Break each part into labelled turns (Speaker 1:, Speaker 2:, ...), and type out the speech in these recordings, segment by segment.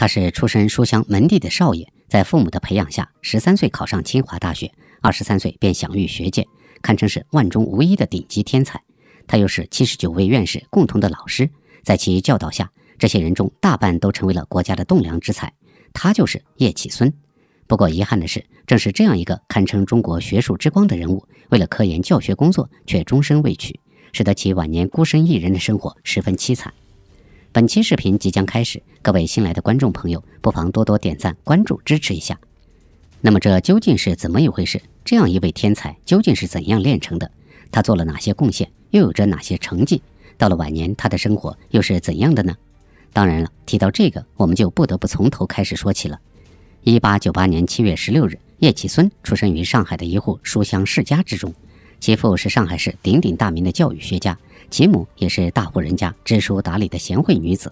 Speaker 1: 他是出身书香门第的少爷，在父母的培养下，十三岁考上清华大学，二十三岁便享誉学界，堪称是万中无一的顶级天才。他又是七十九位院士共同的老师，在其教导下，这些人中大半都成为了国家的栋梁之才。他就是叶企孙。不过遗憾的是，正是这样一个堪称中国学术之光的人物，为了科研教学工作，却终身未娶，使得其晚年孤身一人的生活十分凄惨。本期视频即将开始，各位新来的观众朋友，不妨多多点赞、关注、支持一下。那么，这究竟是怎么一回事？这样一位天才究竟是怎样炼成的？他做了哪些贡献？又有着哪些成绩？到了晚年，他的生活又是怎样的呢？当然了，提到这个，我们就不得不从头开始说起了。一八九八年七月十六日，叶企孙出生于上海的一户书香世家之中，其父是上海市鼎鼎大名的教育学家。其母也是大户人家、知书达理的贤惠女子，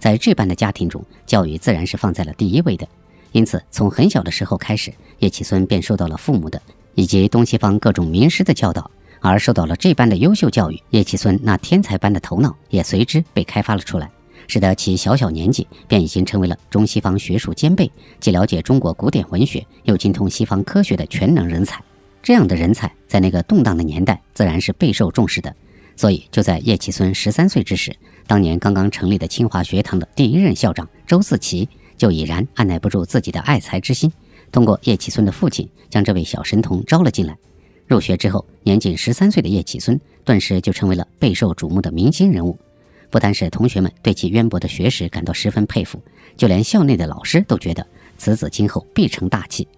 Speaker 1: 在这般的家庭中，教育自然是放在了第一位的。因此，从很小的时候开始，叶启孙便受到了父母的以及东西方各种名师的教导。而受到了这般的优秀教育，叶启孙那天才般的头脑也随之被开发了出来，使得其小小年纪便已经成为了中西方学术兼备、既了解中国古典文学又精通西方科学的全能人才。这样的人才，在那个动荡的年代，自然是备受重视的。所以，就在叶启孙十三岁之时，当年刚刚成立的清华学堂的第一任校长周自齐就已然按捺不住自己的爱才之心，通过叶启孙的父亲将这位小神童招了进来。入学之后，年仅十三岁的叶启孙顿时就成为了备受瞩目的明星人物，不单是同学们对其渊博的学识感到十分佩服，就连校内的老师都觉得此子今后必成大器。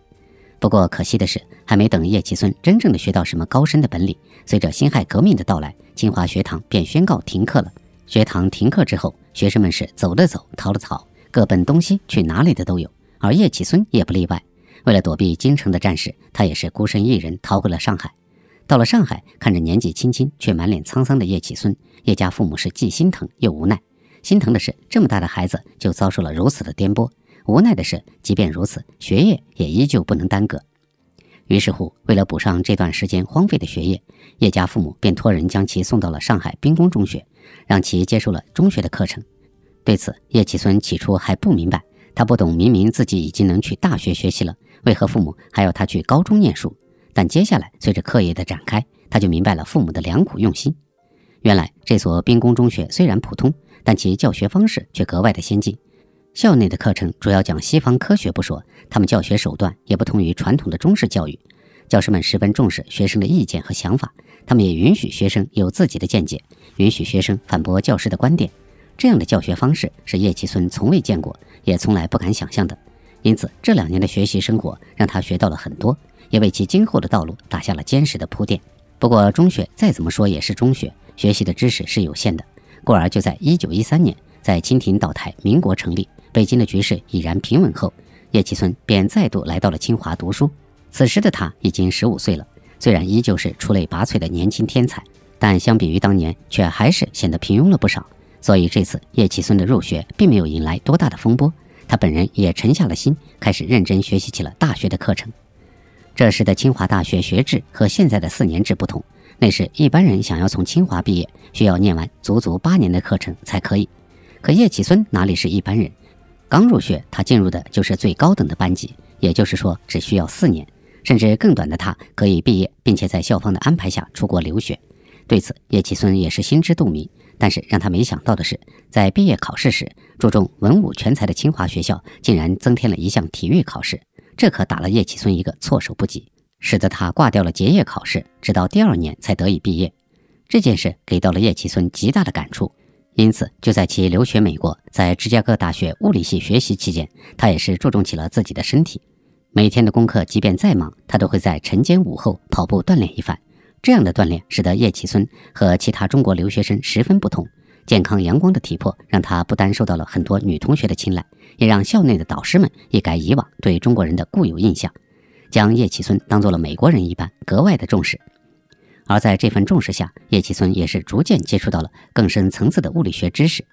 Speaker 1: 不过可惜的是，还没等叶启孙真正的学到什么高深的本领，随着辛亥革命的到来，清华学堂便宣告停课了。学堂停课之后，学生们是走了走，逃了逃，各奔东西，去哪里的都有，而叶启孙也不例外。为了躲避京城的战事，他也是孤身一人逃回了上海。到了上海，看着年纪轻轻却满脸沧桑的叶启孙，叶家父母是既心疼又无奈。心疼的是，这么大的孩子就遭受了如此的颠簸。无奈的是，即便如此，学业也依旧不能耽搁。于是乎，为了补上这段时间荒废的学业，叶家父母便托人将其送到了上海兵工中学，让其接受了中学的课程。对此，叶启孙起初还不明白，他不懂明明自己已经能去大学学习了，为何父母还要他去高中念书。但接下来，随着课业的展开，他就明白了父母的良苦用心。原来，这所兵工中学虽然普通，但其教学方式却格外的先进。校内的课程主要讲西方科学，不说，他们教学手段也不同于传统的中式教育。教师们十分重视学生的意见和想法，他们也允许学生有自己的见解，允许学生反驳教师的观点。这样的教学方式是叶奇村从未见过，也从来不敢想象的。因此，这两年的学习生活让他学到了很多，也为其今后的道路打下了坚实的铺垫。不过，中学再怎么说也是中学，学习的知识是有限的。故而，就在1913年，在清廷倒台、民国成立。北京的局势已然平稳后，叶奇村便再度来到了清华读书。此时的他已经十五岁了，虽然依旧是出类拔萃的年轻天才，但相比于当年却还是显得平庸了不少。所以这次叶奇村的入学并没有引来多大的风波，他本人也沉下了心，开始认真学习起了大学的课程。这时的清华大学学制和现在的四年制不同，那时一般人想要从清华毕业，需要念完足足八年的课程才可以。可叶奇村哪里是一般人？刚入学，他进入的就是最高等的班级，也就是说，只需要四年，甚至更短的他可以毕业，并且在校方的安排下出国留学。对此，叶启孙也是心知肚明。但是让他没想到的是，在毕业考试时，注重文武全才的清华学校竟然增添了一项体育考试，这可打了叶启孙一个措手不及，使得他挂掉了结业考试，直到第二年才得以毕业。这件事给到了叶启孙极大的感触。因此，就在其留学美国，在芝加哥大学物理系学习期间，他也是注重起了自己的身体。每天的功课即便再忙，他都会在晨间、午后跑步锻炼一番。这样的锻炼使得叶奇孙和其他中国留学生十分不同。健康阳光的体魄让他不单受到了很多女同学的青睐，也让校内的导师们一改以往对中国人的固有印象，将叶奇孙当做了美国人一般，格外的重视。而在这份重视下，叶奇村也是逐渐接触到了更深层次的物理学知识。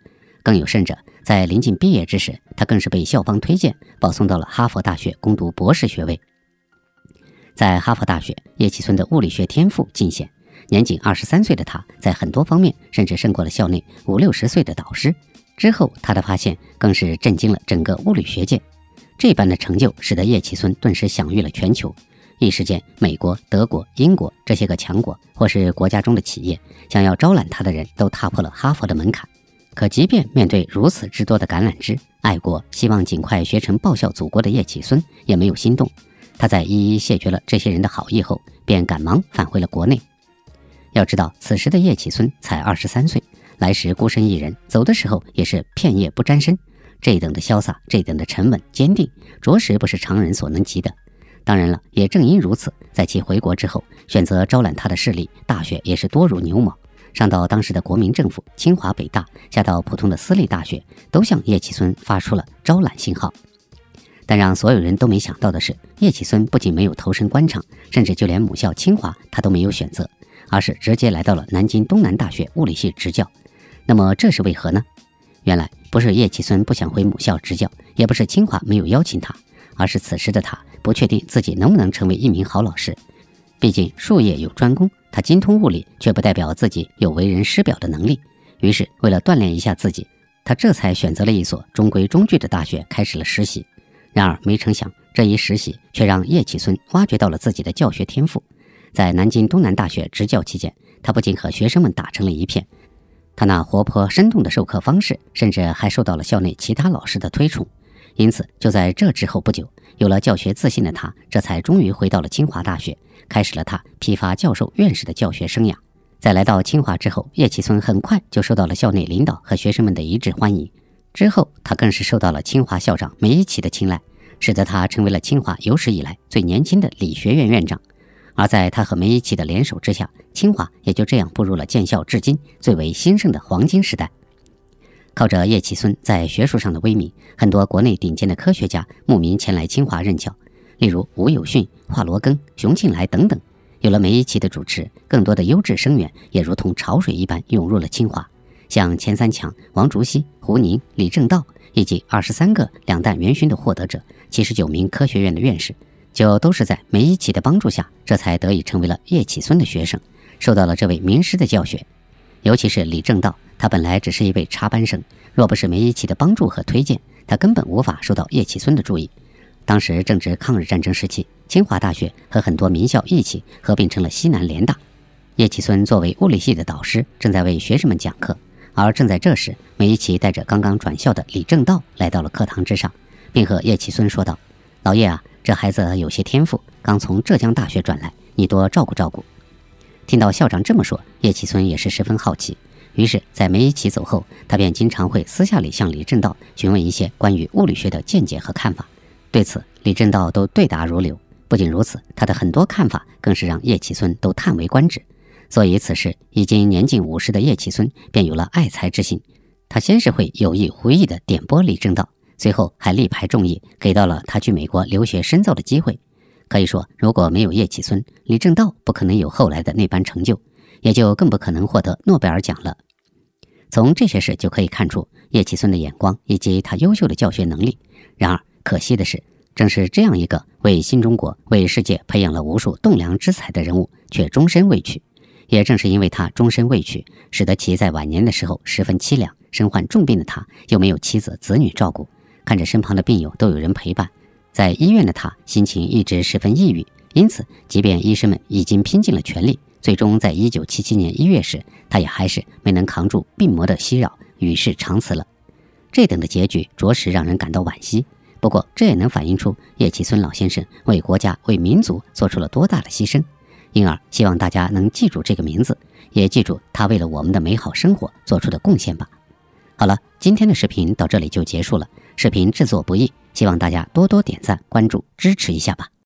Speaker 1: 更有甚者，在临近毕业之时，他更是被校方推荐保送到了哈佛大学攻读博士学位。在哈佛大学，叶奇村的物理学天赋尽显。年仅二十三岁的他，在很多方面甚至胜过了校内五六十岁的导师。之后，他的发现更是震惊了整个物理学界。这般的成就，使得叶奇村顿时享誉了全球。一时间，美国、德国、英国这些个强国或是国家中的企业，想要招揽他的人都踏破了哈佛的门槛。可即便面对如此之多的橄榄枝，爱国希望尽快学成报效祖国的叶启孙也没有心动。他在一一谢绝了这些人的好意后，便赶忙返回了国内。要知道，此时的叶启孙才二十三岁，来时孤身一人，走的时候也是片叶不沾身。这等的潇洒，这等的沉稳坚定，着实不是常人所能及的。当然了，也正因如此，在其回国之后，选择招揽他的势力大学也是多如牛毛，上到当时的国民政府清华北大，下到普通的私立大学，都向叶企孙发出了招揽信号。但让所有人都没想到的是，叶企孙不仅没有投身官场，甚至就连母校清华他都没有选择，而是直接来到了南京东南大学物理系执教。那么这是为何呢？原来不是叶企孙不想回母校执教，也不是清华没有邀请他。而是此时的他不确定自己能不能成为一名好老师，毕竟术业有专攻，他精通物理，却不代表自己有为人师表的能力。于是，为了锻炼一下自己，他这才选择了一所中规中矩的大学，开始了实习。然而，没成想这一实习却让叶启孙挖掘到了自己的教学天赋。在南京东南大学执教期间，他不仅和学生们打成了一片，他那活泼生动的授课方式，甚至还受到了校内其他老师的推崇。因此，就在这之后不久，有了教学自信的他，这才终于回到了清华大学，开始了他批发教授院士的教学生涯。在来到清华之后，叶企村很快就受到了校内领导和学生们的一致欢迎。之后，他更是受到了清华校长梅贻琦的青睐，使得他成为了清华有史以来最年轻的理学院院长。而在他和梅贻琦的联手之下，清华也就这样步入了建校至今最为兴盛的黄金时代。靠着叶企孙在学术上的威名，很多国内顶尖的科学家慕名前来清华任教，例如吴有训、华罗庚、熊庆来等等。有了梅贻琦的主持，更多的优质生源也如同潮水一般涌入了清华。像钱三强、王竹溪、胡宁、李政道以及二十三个两弹元勋的获得者，七十九名科学院的院士，就都是在梅贻琦的帮助下，这才得以成为了叶企孙的学生，受到了这位名师的教学。尤其是李正道，他本来只是一位插班生，若不是梅贻琦的帮助和推荐，他根本无法受到叶企孙的注意。当时正值抗日战争时期，清华大学和很多名校一起合并成了西南联大。叶企孙作为物理系的导师，正在为学生们讲课。而正在这时，梅贻琦带着刚刚转校的李正道来到了课堂之上，并和叶企孙说道：“老叶啊，这孩子有些天赋，刚从浙江大学转来，你多照顾照顾。”听到校长这么说，叶启春也是十分好奇。于是，在梅琦走后，他便经常会私下里向李正道询问一些关于物理学的见解和看法。对此，李正道都对答如流。不仅如此，他的很多看法更是让叶启春都叹为观止。所以，此时已经年近五十的叶启春便有了爱才之心。他先是会有意无意的点拨李正道，随后还力排众议，给到了他去美国留学深造的机会。可以说，如果没有叶企孙，李政道不可能有后来的那般成就，也就更不可能获得诺贝尔奖了。从这些事就可以看出叶企孙的眼光以及他优秀的教学能力。然而，可惜的是，正是这样一个为新中国、为世界培养了无数栋梁之才的人物，却终身未娶。也正是因为他终身未娶，使得其在晚年的时候十分凄凉。身患重病的他，又没有妻子、子女照顾，看着身旁的病友都有人陪伴。在医院的他，心情一直十分抑郁，因此，即便医生们已经拼尽了全力，最终在一九七七年一月时，他也还是没能扛住病魔的袭扰，与世长辞了。这等的结局，着实让人感到惋惜。不过，这也能反映出叶奇孙老先生为国家、为民族做出了多大的牺牲。因而，希望大家能记住这个名字，也记住他为了我们的美好生活做出的贡献吧。好了，今天的视频到这里就结束了。视频制作不易，希望大家多多点赞、关注、支持一下吧。